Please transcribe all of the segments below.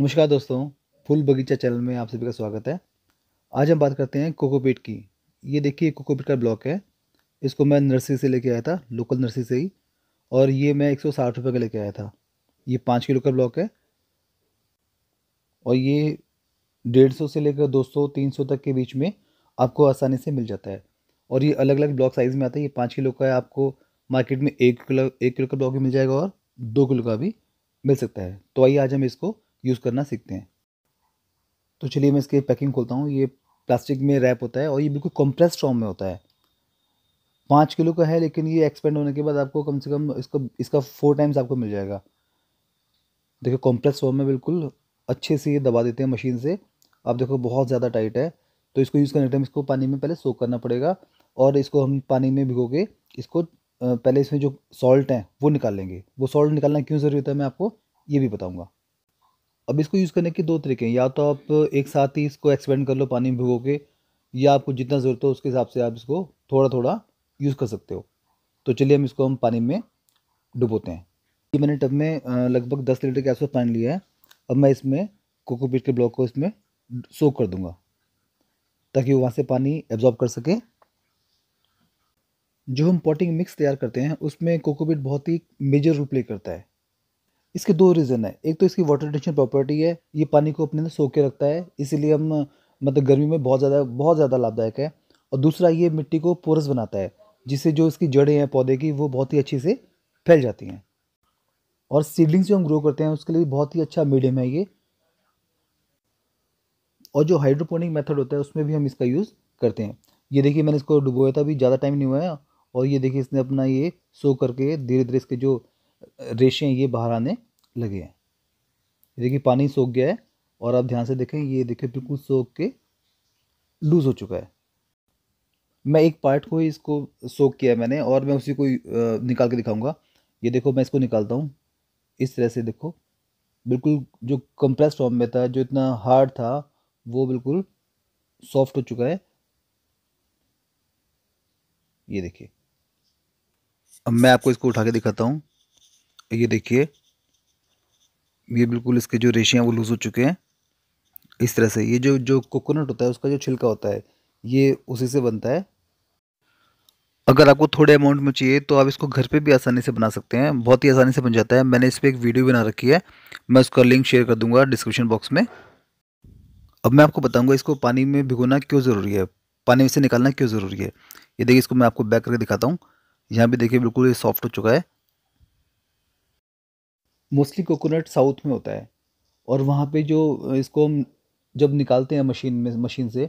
नमस्कार दोस्तों फुल बगीचा चैनल में आप सभी का स्वागत है आज हम बात करते हैं कोकोपीट की ये देखिए कोकोपीट का ब्लॉक है इसको मैं नर्सरी से लेके आया था लोकल नर्सरी से ही और ये मैं एक सौ साठ रुपये का लेके आया था ये पाँच किलो का ब्लॉक है और ये डेढ़ सौ से लेकर दो सौ तीन सौ तक के बीच में आपको आसानी से मिल जाता है और ये अलग अलग ब्लॉक साइज़ में आता है ये पाँच किलो का है आपको मार्केट में एक किलो एक किलो का ब्लॉक भी मिल जाएगा और दो किलो का भी मिल सकता है तो आइए आज हम इसको यूज़ करना सीखते हैं तो चलिए मैं इसके पैकिंग खोलता हूँ ये प्लास्टिक में रैप होता है और ये बिल्कुल कंप्रेस फॉर्म में होता है पाँच किलो का है लेकिन ये एक्सपेंड होने के बाद आपको कम से कम इसको इसका फोर टाइम्स आपको मिल जाएगा देखो कॉम्प्रेस फॉर्म में बिल्कुल अच्छे से ये दबा देते हैं मशीन से आप देखो बहुत ज़्यादा टाइट है तो इसको यूज़ करने टाइम इसको पानी में पहले सोक करना पड़ेगा और इसको हम पानी में भिगो के इसको पहले इसमें जो सॉल्ट है वो निकाल लेंगे वो सॉल्ट निकालना क्यों ज़रूरी होता है मैं आपको ये भी बताऊँगा अब इसको यूज़ करने के दो तरीके हैं या तो आप एक साथ ही इसको एक्सपेंड कर लो पानी में भिगो के या आपको जितना ज़रूरत हो उसके हिसाब से आप इसको थोड़ा थोड़ा यूज़ कर सकते हो तो चलिए हम इसको हम पानी में डुबोते हैं ये मैंने टब में लगभग दस लीटर के आसपास पानी लिया है अब मैं इसमें कोकोपीट के ब्लॉक को इसमें सोख कर दूंगा ताकि वो वहाँ से पानी एब्जॉर्ब कर सके जो हम पॉटिंग मिक्स तैयार करते हैं उसमें कोकोपीट बहुत ही मेजर रोल प्ले करता है इसके दो रीज़न है एक तो इसकी वाटर रिटेंशन प्रॉपर्टी है ये पानी को अपने अंदर सोख के रखता है इसीलिए हम मतलब गर्मी में बहुत ज़्यादा बहुत ज़्यादा लाभदायक है और दूसरा ये मिट्टी को पोरस बनाता है जिससे जो इसकी जड़ें हैं पौधे की वो बहुत ही अच्छे से फैल जाती हैं और सीडलिंग्स जो हम ग्रो करते हैं उसके लिए बहुत ही अच्छा मीडियम है ये और जो हाइड्रोपोनिक मेथड होता है उसमें भी हम इसका यूज़ करते हैं ये देखिए मैंने इसको डुबोया था अभी ज़्यादा टाइम नहीं हुआ है और ये देखिए इसने अपना ये सो करके धीरे धीरे इसके जो रेशे ये बाहर आने लगे हैं देखिए पानी सोख गया है और आप ध्यान से देखें ये देखिए बिल्कुल सोख के लूज़ हो चुका है मैं एक पार्ट को ही इसको सोख किया मैंने और मैं उसी को निकाल के दिखाऊंगा ये देखो मैं इसको निकालता हूँ इस तरह से देखो बिल्कुल जो कंप्रेस फॉर्म में था जो इतना हार्ड था वो बिल्कुल सॉफ्ट हो चुका है ये देखिए अब मैं आपको इसको उठा के दिखाता हूँ ये देखिए ये बिल्कुल इसके जो रेशे हैं वो लूज़ हो चुके हैं इस तरह से ये जो जो कोकोनट होता है उसका जो छिलका होता है ये उसी से बनता है अगर आपको थोड़े अमाउंट में चाहिए तो आप इसको घर पे भी आसानी से बना सकते हैं बहुत ही आसानी से बन जाता है मैंने इस पर एक वीडियो बना रखी है मैं उसका लिंक शेयर कर दूंगा डिस्क्रिप्शन बॉक्स में अब मैं आपको बताऊंगा इसको पानी में भिगोना क्यों ज़रूरी है पानी में से निकालना क्यों ज़रूरी है ये देखिए इसको मैं आपको बैक करके दिखाता हूँ यहाँ भी देखिए बिल्कुल ये सॉफ्ट हो चुका है मोस्टली कोकोनट साउथ में होता है और वहाँ पे जो इसको हम जब निकालते हैं मशीन में मशीन से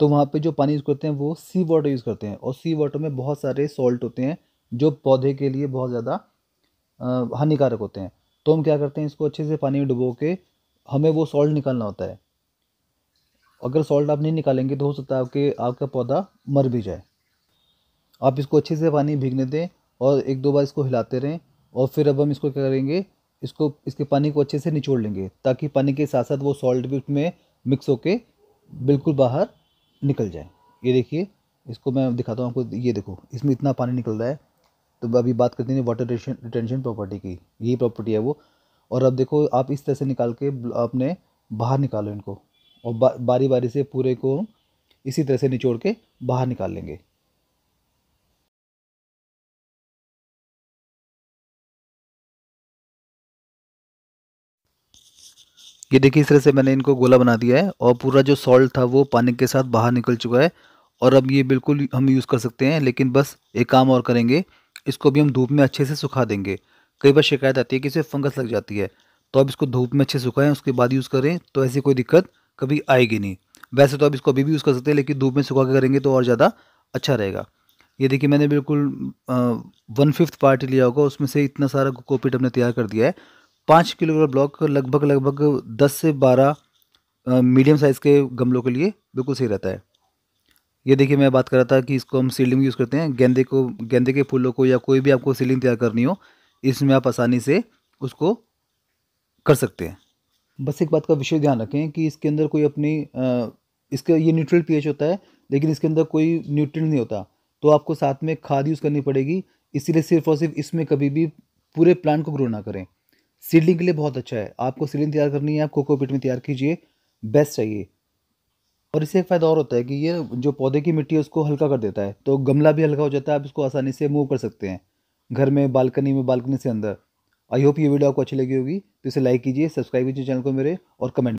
तो वहाँ पे जो पानी यूज़ करते हैं वो सी वाटर यूज़ करते हैं और सी वाटर में बहुत सारे सॉल्ट होते हैं जो पौधे के लिए बहुत ज़्यादा हानिकारक होते हैं तो हम क्या करते हैं इसको अच्छे से पानी में डुबो के हमें वो सॉल्ट निकालना होता है अगर सॉल्ट आप नहीं निकालेंगे तो हो सकता है आपके आपका पौधा मर भी जाए आप इसको अच्छे से पानी भीगने दें और एक दो बार इसको हिलाते रहें और फिर अब हम इसको क्या करेंगे इसको इसके पानी को अच्छे से निचोड़ लेंगे ताकि पानी के साथ साथ वो सॉल्ट भी उसमें मिक्स होके बिल्कुल बाहर निकल जाए ये देखिए इसको मैं दिखाता हूँ आपको ये देखो इसमें इतना पानी निकल रहा है तो अभी बात करते हैं वाटर रिटेंशन प्रॉपर्टी की यही प्रॉपर्टी है वो और अब देखो आप इस तरह से निकाल के आपने बाहर निकालो इनको और बा, बारी बारी से पूरे को इसी तरह से निचोड़ के बाहर निकाल लेंगे ये देखिए इस तरह से मैंने इनको गोला बना दिया है और पूरा जो सॉल्ट था वो पानी के साथ बाहर निकल चुका है और अब ये बिल्कुल हम यूज़ कर सकते हैं लेकिन बस एक काम और करेंगे इसको भी हम धूप में अच्छे से सुखा देंगे कई बार शिकायत आती है कि इसे फंगस लग जाती है तो अब इसको धूप में अच्छे सुखाएं उसके बाद यूज़ करें तो ऐसी कोई दिक्कत कभी आएगी नहीं वैसे तो आप इसको अभी भी यूज़ कर सकते हैं लेकिन धूप में सुखा के करेंगे तो और ज़्यादा अच्छा रहेगा ये देखिए मैंने बिल्कुल वन फिफ्थ पार्ट लिया होगा उसमें से इतना सारा कोपिट हमने तैयार कर दिया है पाँच किलो वाला ब्लॉक लगभग लगभग दस से बारह मीडियम साइज़ के गमलों के लिए बिल्कुल सही रहता है ये देखिए मैं बात कर रहा था कि इसको हम सीलिंग यूज़ करते हैं गेंदे को गेंदे के फूलों को या कोई भी आपको सीलिंग तैयार करनी हो इसमें आप आसानी से उसको कर सकते हैं बस एक बात का विशेष ध्यान रखें कि इसके अंदर कोई अपनी इसका ये न्यूट्रल पीएच होता है लेकिन इसके अंदर कोई न्यूट्रल नहीं होता तो आपको साथ में खाद यूज़ करनी पड़ेगी इसीलिए सिर्फ और सिर्फ इसमें कभी भी पूरे प्लांट को ग्रो ना करें सीडलिंग के लिए बहुत अच्छा है आपको सीडलिंग तैयार करनी है आप कोकोपीट में तैयार कीजिए बेस्ट चाहिए और इससे एक फ़ायदा और होता है कि ये जो पौधे की मिट्टी है उसको हल्का कर देता है तो गमला भी हल्का हो जाता है आप इसको आसानी से मूव कर सकते हैं घर में बालकनी में बालकनी से अंदर आई होप ये वीडियो आपको अच्छी लगी होगी तो इसे लाइक कीजिए सब्सक्राइब कीजिए चैनल को मेरे और कमेंट